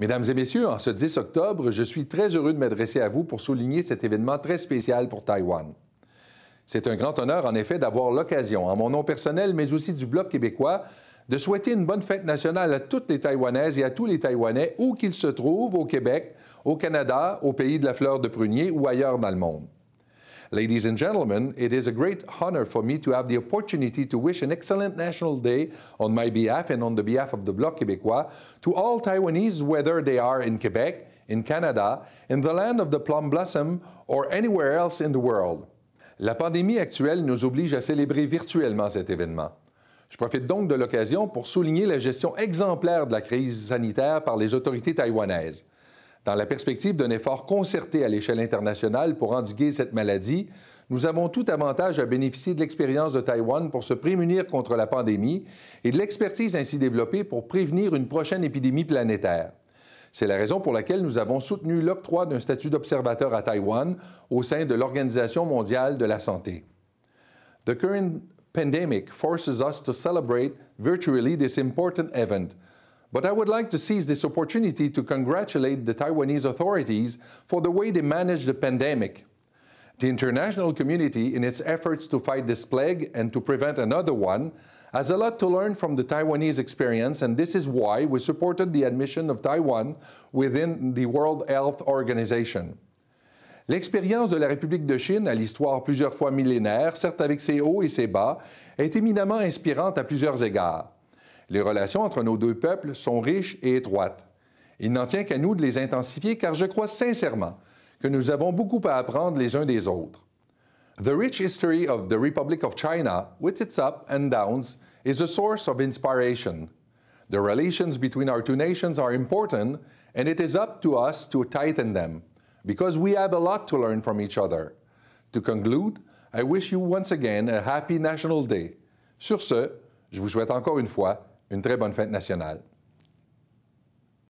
Mesdames et messieurs, en ce 10 octobre, je suis très heureux de m'adresser à vous pour souligner cet événement très spécial pour Taïwan. C'est un grand honneur, en effet, d'avoir l'occasion, en mon nom personnel, mais aussi du Bloc québécois, de souhaiter une bonne fête nationale à toutes les Taïwanaises et à tous les Taïwanais, où qu'ils se trouvent, au Québec, au Canada, au pays de la fleur de prunier ou ailleurs dans le monde. Ladies and gentlemen, it is a great honor for me to have the opportunity to wish an excellent National Day on my behalf and on the behalf of the Bloc Québécois to all Taiwanese, whether they are in Quebec, in Canada, in the land of the plum blossom, or anywhere else in the world. La pandémie actuelle nous oblige à célébrer virtuellement cet événement. Je profite donc de l'occasion pour souligner la gestion exemplaire de la crise sanitaire par les autorités taïwanaises. Dans la perspective d'un effort concerté à l'échelle internationale pour endiguer cette maladie, nous avons tout avantage à bénéficier de l'expérience de Taïwan pour se prémunir contre la pandémie et de l'expertise ainsi développée pour prévenir une prochaine épidémie planétaire. C'est la raison pour laquelle nous avons soutenu l'octroi d'un statut d'observateur à Taïwan au sein de l'Organisation mondiale de la santé. The current pandemic forces us to celebrate virtually this important event, But I would like to seize this opportunity to congratulate the Taiwanese authorities for the way they managed the pandemic. The international community, in its efforts to fight this plague and to prevent another one, has a lot to learn from the Taiwanese experience, and this is why we supported the admission of Taiwan within the World Health Organization. L'expérience de la République de Chine, à l'histoire plusieurs fois millénaire, certes avec ses hauts et ses bas, est éminemment inspirante à plusieurs égards. Les relations entre nos deux peuples sont riches et étroites. Il n'en tient qu'à nous de les intensifier car je crois sincèrement que nous avons beaucoup à apprendre les uns des autres. The rich history of the Republic of China, with its ups and downs, is a source of inspiration. The relations between our two nations are important, and it is up to us to tighten them, because we have a lot to learn from each other. To conclude, I wish you once again a happy National Day. Sur ce, je vous souhaite encore une fois une très bonne fête nationale.